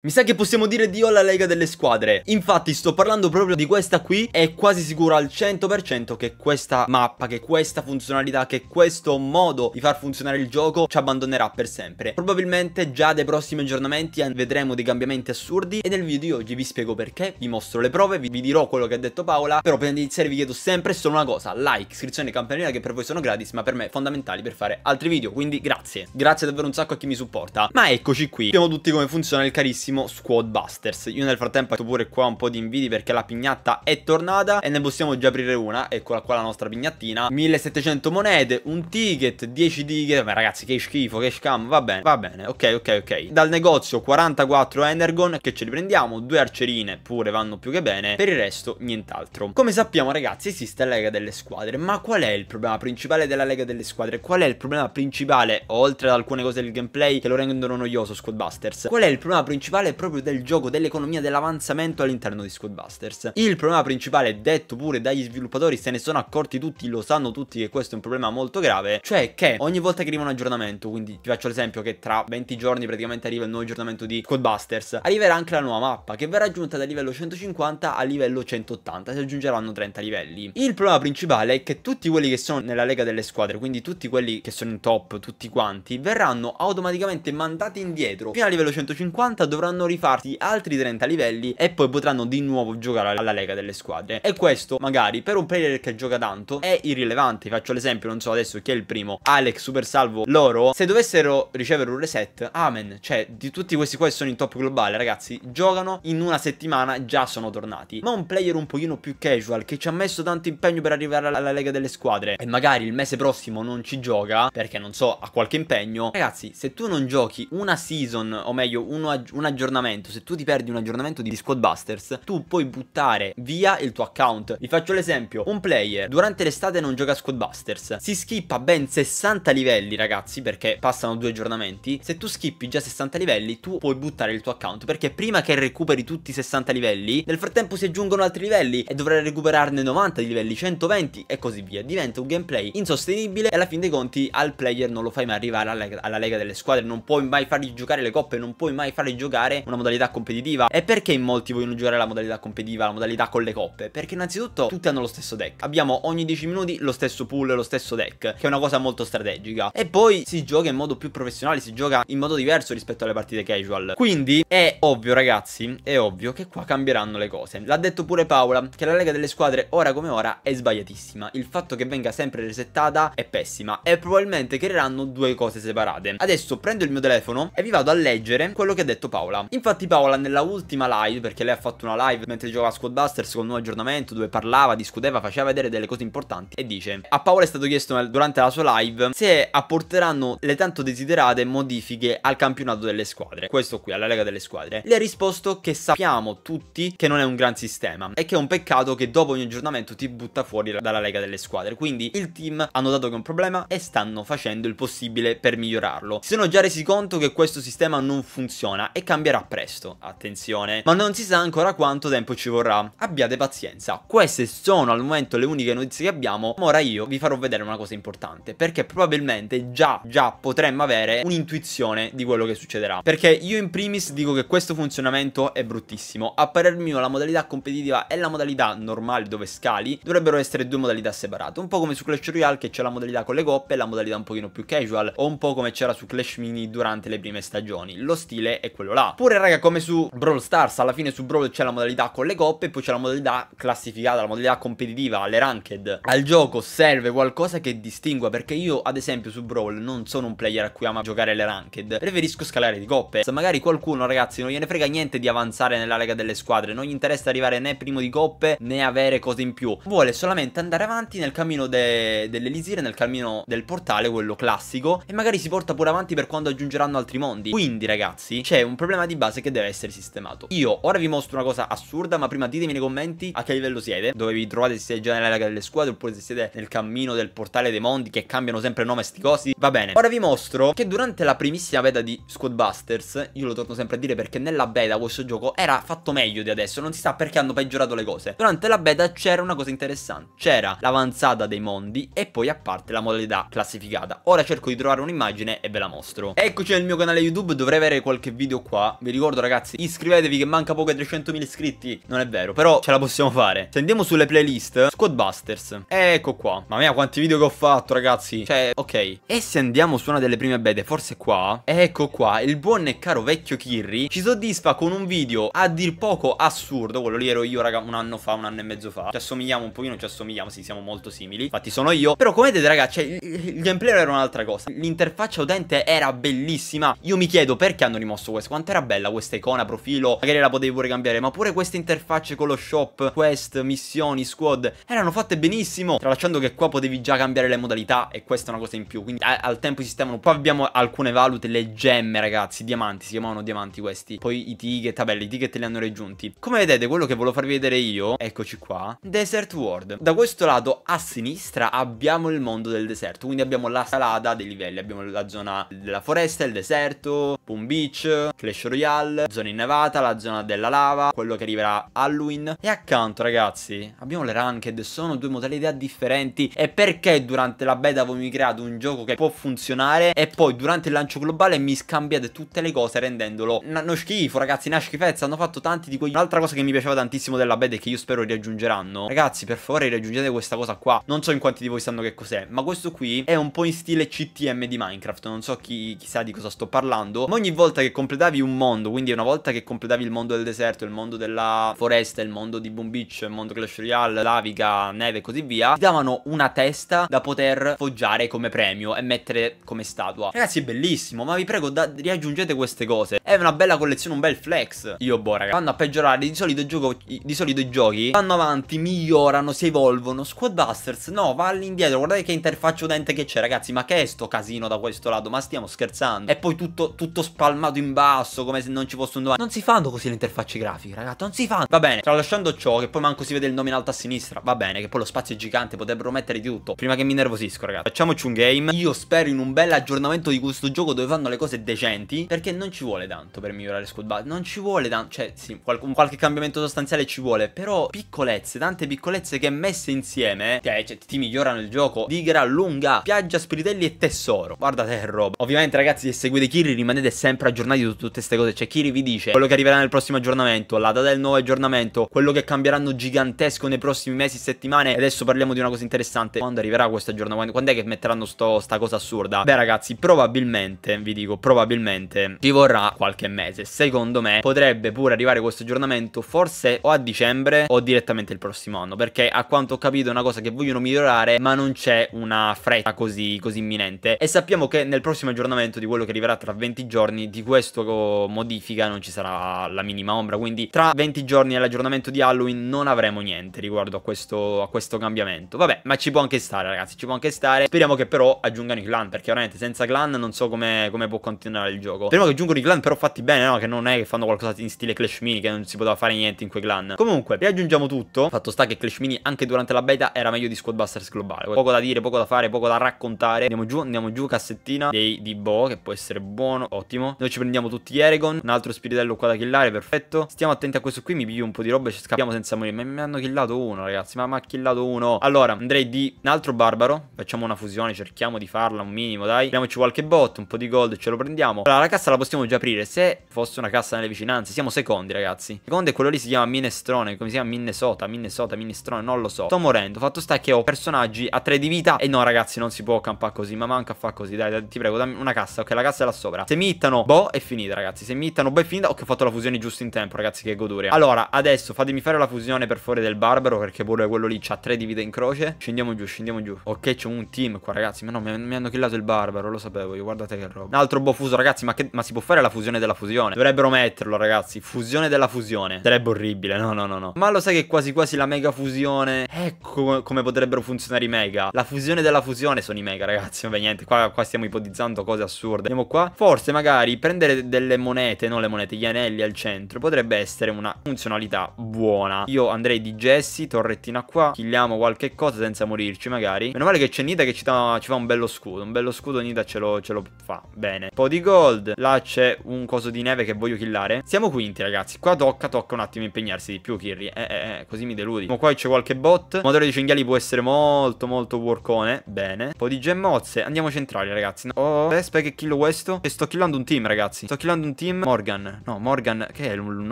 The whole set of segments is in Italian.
Mi sa che possiamo dire Dio alla Lega delle Squadre. Infatti sto parlando proprio di questa qui, è quasi sicuro al 100% che questa mappa, che questa funzionalità, che questo modo di far funzionare il gioco ci abbandonerà per sempre. Probabilmente già dai prossimi aggiornamenti vedremo dei cambiamenti assurdi e nel video di oggi vi spiego perché, vi mostro le prove, vi, vi dirò quello che ha detto Paola, però prima di iniziare vi chiedo sempre solo una cosa, like, iscrizione e campanellina che per voi sono gratis ma per me fondamentali per fare altri video, quindi grazie. Grazie davvero un sacco a chi mi supporta. Ma eccoci qui, sappiamo tutti come funziona il carissimo grandissimo Squad Busters. Io nel frattempo ho pure qua un po' di invidi perché la pignatta è tornata e ne possiamo già aprire una. Eccola qua la nostra pignattina. 1700 monete, un ticket, 10 ticket. Ma ragazzi che schifo, che scam, va bene, va bene, ok, ok, ok. Dal negozio 44 Energon che ce li prendiamo, due arcerine pure vanno più che bene, per il resto nient'altro. Come sappiamo ragazzi esiste la Lega delle Squadre, ma qual è il problema principale della Lega delle Squadre? Qual è il problema principale, oltre ad alcune cose del gameplay che lo rendono noioso Squad Busters? Qual è il problema principale? principale è proprio del gioco, dell'economia, dell'avanzamento all'interno di Squadbusters. Il problema principale, detto pure dagli sviluppatori, se ne sono accorti tutti, lo sanno tutti che questo è un problema molto grave, cioè che ogni volta che arriva un aggiornamento, quindi ti faccio l'esempio che tra 20 giorni praticamente arriva il nuovo aggiornamento di Codebusters, arriverà anche la nuova mappa che verrà aggiunta da livello 150 a livello 180, si aggiungeranno 30 livelli. Il problema principale è che tutti quelli che sono nella lega delle squadre, quindi tutti quelli che sono in top, tutti quanti, verranno automaticamente mandati indietro fino a livello 150 dovranno dovranno rifarsi altri 30 livelli e poi potranno di nuovo giocare alla lega delle squadre. E questo magari per un player che gioca tanto è irrilevante. Faccio l'esempio, non so adesso chi è il primo, Alex, Super Salvo, loro. Se dovessero ricevere un reset, amen. Cioè, di tutti questi qua sono in top globale, ragazzi, giocano in una settimana, già sono tornati. Ma un player un pochino più casual, che ci ha messo tanto impegno per arrivare alla lega delle squadre e magari il mese prossimo non ci gioca perché non so, ha qualche impegno. Ragazzi, se tu non giochi una season, o meglio una, una aggiornamento, se tu ti perdi un aggiornamento di Squadbusters, tu puoi buttare via il tuo account. Vi faccio l'esempio, un player durante l'estate non gioca a Squadbusters, si skippa ben 60 livelli ragazzi perché passano due aggiornamenti, se tu skippi già 60 livelli tu puoi buttare il tuo account perché prima che recuperi tutti i 60 livelli, nel frattempo si aggiungono altri livelli e dovrai recuperarne 90 di livelli, 120 e così via. Diventa un gameplay insostenibile e alla fine dei conti al player non lo fai mai arrivare alla, alla lega delle squadre, non puoi mai fargli giocare le coppe, non puoi mai fargli giocare giocare una modalità competitiva. E perché in molti vogliono giocare la modalità competitiva, la modalità con le coppe? Perché innanzitutto tutti hanno lo stesso deck. Abbiamo ogni 10 minuti lo stesso pool, lo stesso deck, che è una cosa molto strategica. E poi si gioca in modo più professionale, si gioca in modo diverso rispetto alle partite casual. Quindi è ovvio ragazzi, è ovvio che qua cambieranno le cose. L'ha detto pure Paola, che la lega delle squadre ora come ora è sbagliatissima. Il fatto che venga sempre resettata è pessima e probabilmente creeranno due cose separate. Adesso prendo il mio telefono e vi vado a leggere quello che ha detto Paola. Paola. Infatti Paola nella ultima live, perché lei ha fatto una live mentre giocava a Squadbusters con un nuovo aggiornamento dove parlava, discuteva, faceva vedere delle cose importanti e dice a Paola è stato chiesto durante la sua live se apporteranno le tanto desiderate modifiche al campionato delle squadre, questo qui alla Lega delle squadre. Le ha risposto che sappiamo tutti che non è un gran sistema e che è un peccato che dopo ogni aggiornamento ti butta fuori dalla Lega delle squadre, quindi il team ha notato che è un problema e stanno facendo il possibile per migliorarlo. Si sono già resi conto che questo sistema non funziona e cambia cambierà presto, attenzione, ma non si sa ancora quanto tempo ci vorrà. Abbiate pazienza, queste sono al momento le uniche notizie che abbiamo, ma ora io vi farò vedere una cosa importante, perché probabilmente già, già potremmo avere un'intuizione di quello che succederà. Perché io in primis dico che questo funzionamento è bruttissimo, a parer mio la modalità competitiva e la modalità normale dove scali dovrebbero essere due modalità separate, un po' come su Clash Royale che c'è la modalità con le coppe e la modalità un pochino più casual, o un po' come c'era su Clash Mini durante le prime stagioni, lo stile è quello là, pure raga come su Brawl Stars alla fine su Brawl c'è la modalità con le coppe poi c'è la modalità classificata la modalità competitiva alle ranked al gioco serve qualcosa che distingua perché io ad esempio su Brawl non sono un player a cui ama giocare le ranked preferisco scalare di coppe se magari qualcuno ragazzi non gliene frega niente di avanzare nella lega delle squadre non gli interessa arrivare né primo di coppe né avere cose in più vuole solamente andare avanti nel cammino de dell'elisir nel cammino del portale quello classico e magari si porta pure avanti per quando aggiungeranno altri mondi quindi ragazzi c'è un problema problema di base che deve essere sistemato. Io ora vi mostro una cosa assurda, ma prima ditemi nei commenti a che livello siete, dove vi trovate, se siete già nella lega delle squadre, oppure se siete nel cammino del portale dei mondi che cambiano sempre nome sti cosi. Va bene. Ora vi mostro che durante la primissima beta di Squad Busters, io lo torno sempre a dire perché nella beta questo gioco era fatto meglio di adesso, non si sa perché hanno peggiorato le cose. Durante la beta c'era una cosa interessante, c'era l'avanzata dei mondi e poi a parte la modalità classificata. Ora cerco di trovare un'immagine e ve la mostro. Eccoci nel mio canale YouTube, dovrei avere qualche video qua vi ricordo ragazzi, iscrivetevi che manca poco ai 300.000 iscritti. Non è vero, però ce la possiamo fare. Se andiamo sulle playlist, Squadbusters. Ecco qua. Mamma mia, quanti video che ho fatto ragazzi. Cioè, ok. E se andiamo su una delle prime bede, forse qua. Ecco qua, il buon e caro vecchio Kirri ci soddisfa con un video a dir poco assurdo. Quello lì ero io raga un anno fa, un anno e mezzo fa. Ci assomigliamo un pochino, ci assomigliamo, sì, siamo molto simili. Infatti sono io. Però come vedete ragazzi, cioè, il gameplay era un'altra cosa. L'interfaccia utente era bellissima. Io mi chiedo perché hanno rimosso questo. Quanto era era bella questa icona, profilo, magari la potevi pure cambiare, ma pure queste interfacce con lo shop, quest, missioni, squad, erano fatte benissimo, tralasciando che qua potevi già cambiare le modalità e questa è una cosa in più, quindi al tempo esistevano, poi abbiamo alcune valute, le gemme ragazzi, diamanti, si chiamavano diamanti questi, poi i ticket, vabbè, i ticket li hanno raggiunti. Come vedete, quello che volevo farvi vedere io, eccoci qua, Desert World. Da questo lato a sinistra abbiamo il mondo del deserto, quindi abbiamo la salata dei livelli, abbiamo la zona della foresta, il deserto, Boom Beach, Clash Royale, zona innevata, la zona della lava, quello che arriverà Halloween. E accanto, ragazzi, abbiamo le ranked, sono due modalità differenti. E perché durante la beta voi mi create un gioco che può funzionare e poi durante il lancio globale mi scambiate tutte le cose rendendolo uno schifo, ragazzi, una schifezza. Hanno fatto tanti di quegli... Un'altra cosa che mi piaceva tantissimo della beta e che io spero riaggiungeranno. Ragazzi, per favore riaggiungete questa cosa qua. Non so in quanti di voi sanno che cos'è, ma questo qui è un po' in stile CTM di Minecraft. Non so chi, chi di cosa sto parlando, ma ogni volta che completavi un mondo, quindi una volta che completavi il mondo del deserto, il mondo della foresta, il mondo di Boom Beach, il mondo Clash Royale, lavica, neve e così via, ti davano una testa da poter foggiare come premio e mettere come statua. Ragazzi è bellissimo, ma vi prego da, riaggiungete queste cose. È una bella collezione, un bel flex. Io boh raga, vanno a peggiorare, di solito, gioco, di solito i giochi vanno avanti, migliorano, si evolvono. Squad Busters, no, va all'indietro, guardate che interfaccia utente che c'è ragazzi, ma che è sto casino da questo lato? Ma stiamo scherzando. E poi tutto, tutto spalmato in basso, come se non ci fosse un domani. Non si fanno così le interfacce grafiche, ragazzi, non si fanno. Va bene, tralasciando ciò che poi manco si vede il nome in alto a sinistra, va bene, che poi lo spazio è gigante, potrebbero mettere di tutto. Prima che mi nervosisco, ragazzi. Facciamoci un game. Io spero in un bel aggiornamento di questo gioco dove fanno le cose decenti, perché non ci vuole tanto per migliorare Squad Battle. Non ci vuole tanto, cioè sì, qual qualche cambiamento sostanziale ci vuole, però piccolezze, tante piccolezze che messe insieme, che cioè, cioè, ti migliorano il gioco di gran lunga. Piaggia, spiritelli e tesoro. Guardate che roba. Ovviamente, ragazzi, se seguite Kiri rimanete sempre aggiornati su tutte queste cose cose. C'è cioè, chi vi dice quello che arriverà nel prossimo aggiornamento, la data del nuovo aggiornamento, quello che cambieranno gigantesco nei prossimi mesi, settimane. E adesso parliamo di una cosa interessante. Quando arriverà questo aggiornamento? Quando è che metteranno sto, sta cosa assurda? Beh ragazzi, probabilmente, vi dico, probabilmente ci vorrà qualche mese. Secondo me potrebbe pure arrivare questo aggiornamento forse o a dicembre o direttamente il prossimo anno. Perché a quanto ho capito è una cosa che vogliono migliorare, ma non c'è una fretta così, così imminente. E sappiamo che nel prossimo aggiornamento di quello che arriverà tra 20 giorni, di questo modifica non ci sarà la minima ombra, quindi tra 20 giorni all'aggiornamento di Halloween non avremo niente riguardo a questo, a questo cambiamento. Vabbè, ma ci può anche stare ragazzi, ci può anche stare. Speriamo che però aggiungano i clan, perché veramente senza clan non so come, come può continuare il gioco. Speriamo che aggiungano i clan però fatti bene, no? Che non è che fanno qualcosa in stile Clash Mini, che non si poteva fare niente in quei clan. Comunque, riaggiungiamo tutto. Fatto sta che Clash Mini anche durante la beta era meglio di Squadbusters globale. Poco da dire, poco da fare, poco da raccontare. Andiamo giù, andiamo giù, cassettina dei, di Bo, che può essere buono, ottimo. Noi ci prendiamo tutti ieri Eragon, un altro spiritello qua da killare, perfetto. Stiamo attenti a questo qui, mi piglio un po' di roba e ci scappiamo senza morire. Ma mi hanno killato uno, ragazzi, ma mi ha killato uno. Allora, andrei di un altro barbaro, facciamo una fusione, cerchiamo di farla un minimo, dai. Prendiamoci qualche bot, un po' di gold, ce lo prendiamo. Allora, la cassa la possiamo già aprire, se fosse una cassa nelle vicinanze, siamo secondi, ragazzi. Secondo è quello lì si chiama Minestrone, come si chiama Minnesota, Minnesota, Minestrone, non lo so. Sto morendo, fatto sta che ho personaggi a 3 di vita e no, ragazzi, non si può campare così, ma manca a fa così, dai, dai, ti prego, dammi una cassa, ok, la cassa è là sopra. Se mi hittano, boh, è finita, ragazzi ragazzi. Se mi hittano Baifinda, oh che ho fatto la fusione giusto in tempo, ragazzi, che goduria. Allora, adesso fatemi fare la fusione per fuori del barbaro, perché pure quello lì c'ha tre di vita in croce. Scendiamo giù, scendiamo giù. Ok, c'è un team qua, ragazzi. Ma no, mi, mi, hanno killato il barbaro, lo sapevo io. Guardate che roba. Un altro boh fuso, ragazzi, ma, che, ma si può fare la fusione della fusione? Dovrebbero metterlo, ragazzi. Fusione della fusione. Sarebbe orribile, no, no, no, no. Ma lo sai che quasi quasi la mega fusione... Ecco come potrebbero funzionare i mega. La fusione della fusione sono i mega, ragazzi. Vabbè, niente, qua, qua stiamo ipotizzando cose assurde. Andiamo qua. Forse magari prendere delle monete, non le monete, gli anelli al centro, potrebbe essere una funzionalità buona. Io andrei di Jesse, torrettina qua, killiamo qualche cosa senza morirci magari. Meno male che c'è Nida che ci, da, ci, fa un bello scudo, un bello scudo Nida ce lo, ce lo fa, bene. Un po' di gold, là c'è un coso di neve che voglio killare. Siamo quinti ragazzi, qua tocca, tocca un attimo impegnarsi di più Kirri, eh eh eh, così mi deludi. Ma qua c'è qualche bot, motore di cinghiali può essere molto molto workone, bene. Un po' di gemmozze, andiamo centrali ragazzi. Oh, aspetta che killo questo. E eh, sto killando un team ragazzi, sto killando un team team Morgan No Morgan Che è un, un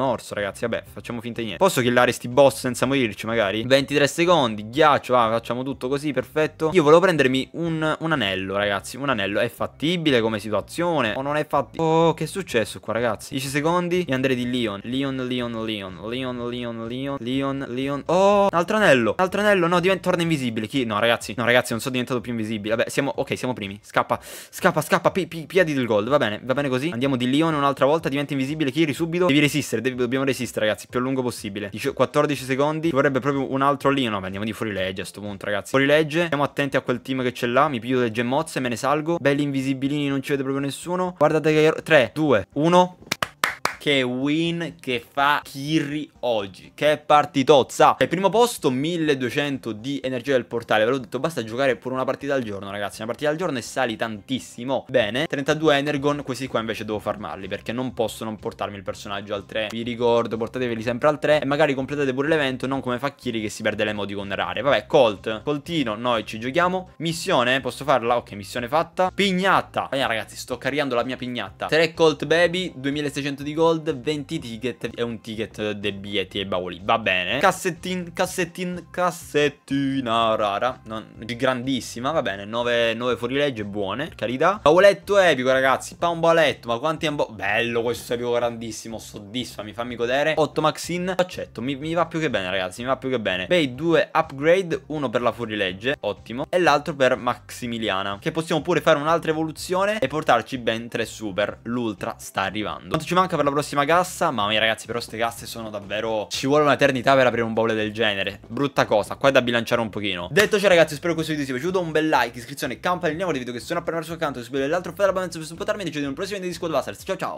orso ragazzi Vabbè facciamo finta di niente Posso killare sti boss senza morirci magari? 23 secondi Ghiaccio va Facciamo tutto così Perfetto Io volevo prendermi un, un anello ragazzi Un anello È fattibile come situazione O non è fattibile Oh che è successo qua ragazzi 10 secondi E andrei di Leon Leon Leon Leon Leon Leon Leon Leon Leon Oh un altro anello un altro anello No diventa Torna invisibile Chi? No ragazzi No ragazzi non sono diventato più invisibile Vabbè siamo Ok siamo primi Scappa Scappa scappa Piedi del gold Va bene Va bene così Andiamo di Leon Un altro un'altra volta diventa invisibile Kiri subito devi resistere devi, dobbiamo resistere ragazzi più a lungo possibile 14 secondi ci vorrebbe proprio un altro lì no ma andiamo di fuorilegge a sto punto ragazzi fuorilegge Siamo attenti a quel team che c'è là mi piglio le gemmozze me ne salgo belli invisibilini non ci vede proprio nessuno guardate che 3 2 1 che win che fa Kiri oggi. Che partitozza! Al primo posto 1200 di energia del portale. Ve l'ho detto, basta giocare pure una partita al giorno, ragazzi. Una partita al giorno e sali tantissimo. Bene, 32 Energon, questi qua invece devo farmarli perché non posso non portarmi il personaggio al 3. Vi ricordo, portateveli sempre al 3 e magari completate pure l'evento, non come fa Kiri che si perde le modi con rare. Vabbè, Colt, Coltino, noi ci giochiamo. Missione, posso farla? Ok, missione fatta. Pignatta. Vabbè, ragazzi, sto caricando la mia pignatta. 3 Colt Baby, 2600 di gold gold, 20 ticket e un ticket dei biglietti e bauli. Va bene. Cassettin, cassettin, cassettina rara. Non, grandissima, va bene. 9, 9 fuorilegge, buone, carità. Bauletto epico, ragazzi. Pauletto, ma quanti è un ambo... Bello questo epico grandissimo, soddisfami, fammi godere. 8 maxin, accetto. Mi, mi va più che bene, ragazzi, mi va più che bene. Bay due upgrade, uno per la fuorilegge, ottimo. E l'altro per Maximiliana. Che possiamo pure fare un'altra evoluzione e portarci ben 3 super. L'ultra sta arrivando. Quanto ci manca per la prossima? prossima cassa. Mamma mia ragazzi, però queste casse sono davvero... Ci vuole un'eternità per aprire un baule del genere. Brutta cosa, qua è da bilanciare un pochino. Detto ciò ragazzi, spero che questo video sia piaciuto. Un bel like, iscrizione, campanellina, di video che sono appena messo accanto. Se vi l'altro, fate la banana per supportarmi. E ci vediamo nel prossimo video di Squad Busters. Ciao ciao!